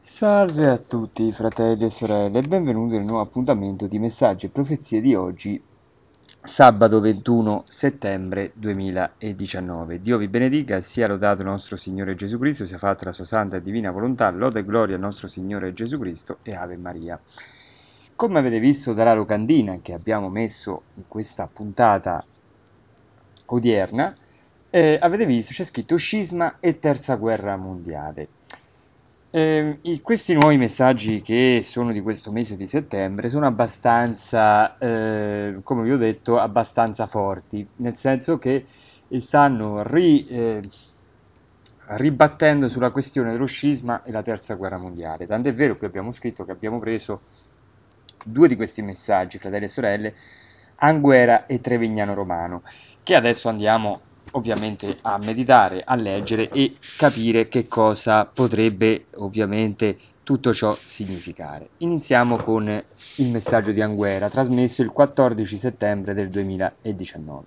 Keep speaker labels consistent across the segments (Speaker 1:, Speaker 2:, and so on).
Speaker 1: Salve a tutti fratelli e sorelle e benvenuti nel nuovo appuntamento di Messaggi e Profezie di oggi, sabato 21 settembre 2019. Dio vi benedica sia lodato il nostro Signore Gesù Cristo, sia fatta la sua santa e divina volontà, lode e gloria al nostro Signore Gesù Cristo e Ave Maria. Come avete visto dalla locandina che abbiamo messo in questa puntata odierna, eh, avete visto c'è scritto scisma e terza guerra mondiale. Eh, questi nuovi messaggi che sono di questo mese di settembre sono abbastanza, eh, come vi ho detto, abbastanza forti, nel senso che stanno ri, eh, ribattendo sulla questione dello scisma e la terza guerra mondiale. Tant'è vero che abbiamo scritto che abbiamo preso due di questi messaggi, fratelli e sorelle, Anguera e Trevignano Romano, che adesso andiamo ovviamente a meditare, a leggere e capire che cosa potrebbe ovviamente tutto ciò significare. Iniziamo con il messaggio di Anguera, trasmesso il 14 settembre del 2019.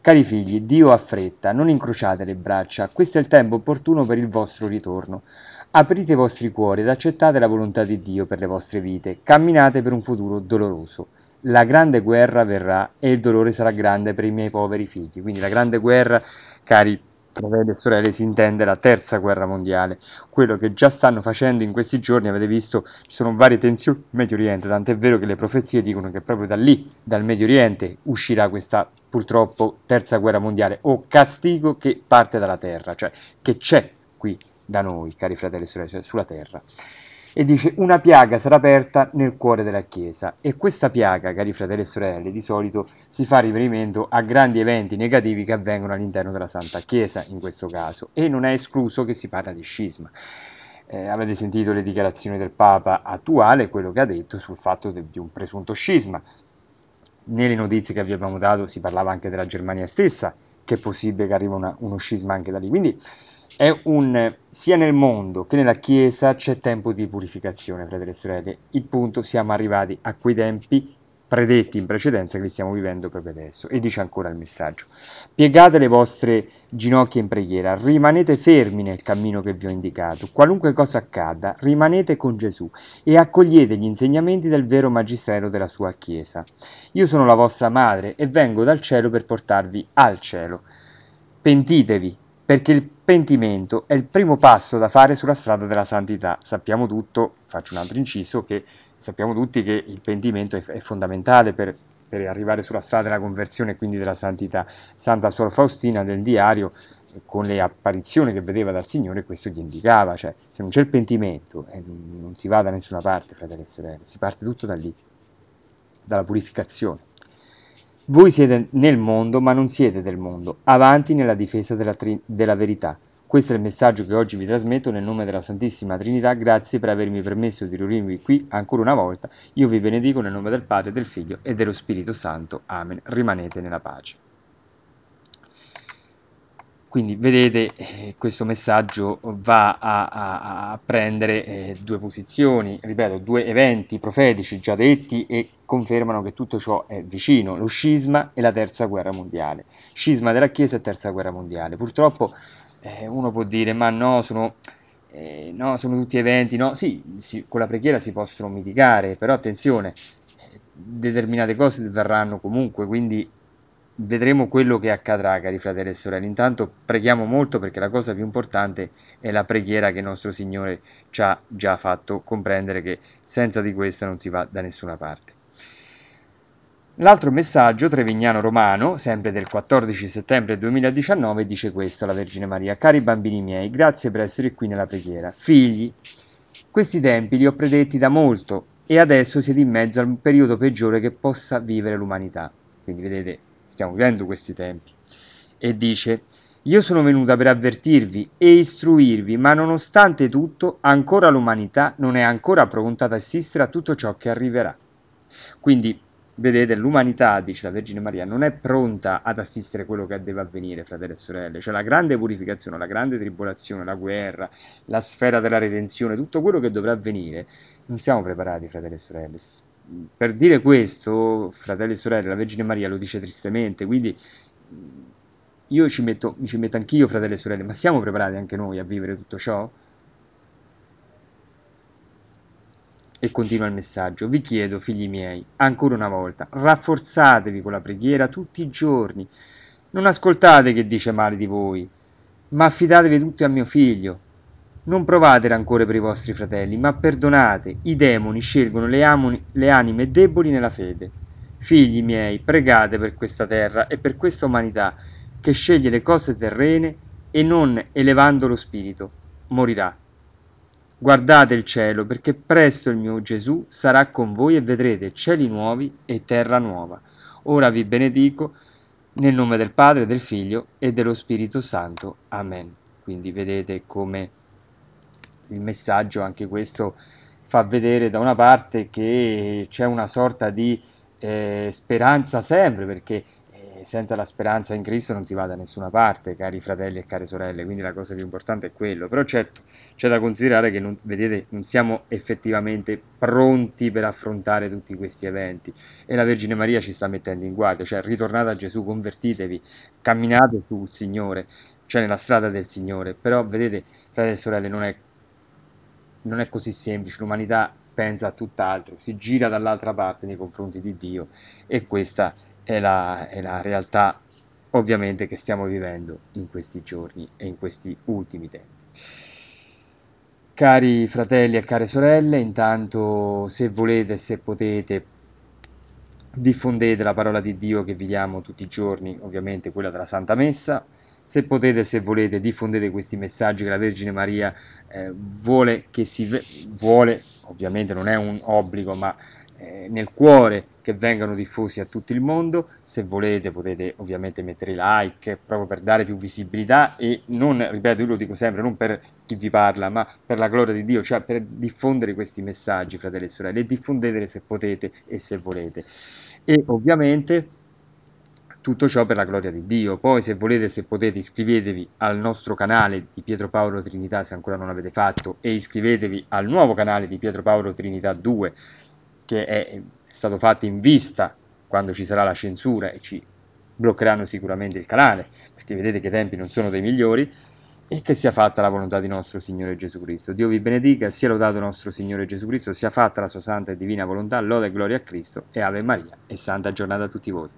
Speaker 1: Cari figli, Dio ha fretta, non incrociate le braccia, questo è il tempo opportuno per il vostro ritorno. Aprite i vostri cuori ed accettate la volontà di Dio per le vostre vite, camminate per un futuro doloroso la grande guerra verrà e il dolore sarà grande per i miei poveri figli. Quindi la grande guerra, cari fratelli e sorelle, si intende la terza guerra mondiale. Quello che già stanno facendo in questi giorni, avete visto, ci sono varie tensioni in Medio Oriente, tant'è vero che le profezie dicono che proprio da lì, dal Medio Oriente, uscirà questa purtroppo terza guerra mondiale o castigo che parte dalla terra, cioè che c'è qui da noi, cari fratelli e sorelle, cioè sulla terra e dice una piaga sarà aperta nel cuore della Chiesa e questa piaga, cari fratelli e sorelle, di solito si fa riferimento a grandi eventi negativi che avvengono all'interno della Santa Chiesa in questo caso e non è escluso che si parla di scisma. Eh, avete sentito le dichiarazioni del Papa attuale, quello che ha detto sul fatto de, di un presunto scisma. Nelle notizie che vi abbiamo dato si parlava anche della Germania stessa, che è possibile che arrivi una, uno scisma anche da lì. Quindi è un sia nel mondo che nella Chiesa c'è tempo di purificazione, fratelli e sorelle. Il punto, siamo arrivati a quei tempi predetti in precedenza che li stiamo vivendo proprio adesso. E dice ancora il messaggio. Piegate le vostre ginocchia in preghiera, rimanete fermi nel cammino che vi ho indicato. Qualunque cosa accada, rimanete con Gesù e accogliete gli insegnamenti del vero magistero della sua Chiesa. Io sono la vostra madre e vengo dal cielo per portarvi al cielo. Pentitevi, perché il pentimento è il primo passo da fare sulla strada della santità. Sappiamo tutto, faccio un altro inciso, che sappiamo tutti che il pentimento è, è fondamentale per, per, arrivare sulla strada della conversione e quindi della santità. Santa Suor Faustina del diario, eh, con le apparizioni che vedeva dal Signore, questo gli indicava, cioè se non c'è il pentimento eh, non si va da nessuna parte, fratelli e sorelle, si parte tutto da lì, dalla purificazione. Voi siete nel mondo, ma non siete del mondo. Avanti nella difesa della, tri- della, verità. Questo è il messaggio che oggi vi trasmetto nel nome della Santissima Trinità. Grazie per avermi permesso di riunirvi qui ancora una volta. Io vi benedico nel nome del Padre, del Figlio e dello Spirito Santo. Amen. Rimanete nella pace quindi vedete eh, questo messaggio va a, a, a prendere eh, due posizioni, ripeto, due eventi profetici già detti e confermano che tutto ciò è vicino, lo scisma e la terza guerra mondiale, scisma della Chiesa e terza guerra mondiale. Purtroppo eh, uno può dire ma no sono, eh, no, sono tutti eventi, no, sì, sì, con la preghiera si possono mitigare, però attenzione, eh, determinate cose verranno comunque, quindi vedremo quello che accadrà, cari fratelli e sorelle. Intanto preghiamo molto perché la cosa più importante è la preghiera che il nostro Signore ci ha già fatto comprendere che senza di questa non si va da nessuna parte. L'altro messaggio trevignano romano, sempre del 14 settembre 2019, dice questo alla Vergine Maria. Cari bambini miei, grazie per essere qui nella preghiera. Figli, questi tempi li ho predetti da molto e adesso siete in mezzo al periodo peggiore che possa vivere l'umanità. Quindi vedete, stiamo vivendo questi tempi, e dice, io sono venuta per avvertirvi e istruirvi, ma nonostante tutto ancora l'umanità non è ancora pronta ad assistere a tutto ciò che arriverà. Quindi, vedete, l'umanità, dice la Vergine Maria, non è pronta ad assistere a quello che deve avvenire, fratelli e sorelle, cioè la grande purificazione, la grande tribolazione, la guerra, la sfera della redenzione, tutto quello che dovrà avvenire, non siamo preparati, fratelli e sorelle, per dire questo, fratelli e sorelle, la Vergine Maria lo dice tristemente, quindi mm, io ci metto, ci metto anch'io, fratelli e sorelle, ma siamo preparati anche noi a vivere tutto ciò? E continua il messaggio, vi chiedo, figli miei, ancora una volta, rafforzatevi con la preghiera tutti i giorni, non ascoltate che dice male di voi, ma affidatevi tutti a mio figlio, non provate rancore per i vostri fratelli, ma perdonate. I demoni scelgono le, amoni, le anime deboli nella fede. Figli miei, pregate per questa terra e per questa umanità, che sceglie le cose terrene e non elevando lo spirito, morirà. Guardate il cielo, perché presto il mio Gesù sarà con voi e vedrete cieli nuovi e terra nuova. Ora vi benedico nel nome del Padre, del Figlio e dello Spirito Santo. Amen. Quindi vedete come il messaggio, anche questo fa vedere da una parte che c'è una sorta di eh, speranza sempre, perché eh, senza la speranza in Cristo non si va da nessuna parte, cari fratelli e care sorelle, quindi la cosa più importante è quello. Però certo c'è da considerare che non, vedete, non siamo effettivamente pronti per affrontare tutti questi eventi e la Vergine Maria ci sta mettendo in guardia, cioè ritornate a Gesù, convertitevi, camminate sul Signore, cioè nella strada del Signore. Però vedete, fratelli e sorelle, non è non è così semplice, l'umanità pensa a tutt'altro, si gira dall'altra parte nei confronti di Dio e questa è la, è la realtà ovviamente che stiamo vivendo in questi giorni e in questi ultimi tempi. Cari fratelli e care sorelle, intanto se volete, se potete, diffondete la parola di Dio che vi diamo tutti i giorni, ovviamente quella della Santa Messa. Se potete, se volete, diffondete questi messaggi che la Vergine Maria eh, vuole che si ve- vuole, ovviamente non è un obbligo, ma eh, nel cuore che vengano diffusi a tutto il mondo. Se volete potete ovviamente mettere like proprio per dare più visibilità e non, ripeto, io lo dico sempre, non per chi vi parla, ma per la gloria di Dio, cioè per diffondere questi messaggi, fratelli e sorelle, e diffondeteli se potete e se volete. E ovviamente tutto ciò per la gloria di Dio. Poi se volete, se potete, iscrivetevi al nostro canale di Pietro Paolo Trinità se ancora non l'avete fatto e iscrivetevi al nuovo canale di Pietro Paolo Trinità 2 che è stato fatto in vista quando ci sarà la censura e ci bloccheranno sicuramente il canale perché vedete che i tempi non sono dei migliori e che sia fatta la volontà di nostro Signore Gesù Cristo. Dio vi benedica, sia lodato nostro Signore Gesù Cristo, sia fatta la sua santa e divina volontà, loda e gloria a Cristo e Ave Maria e santa giornata a tutti voi.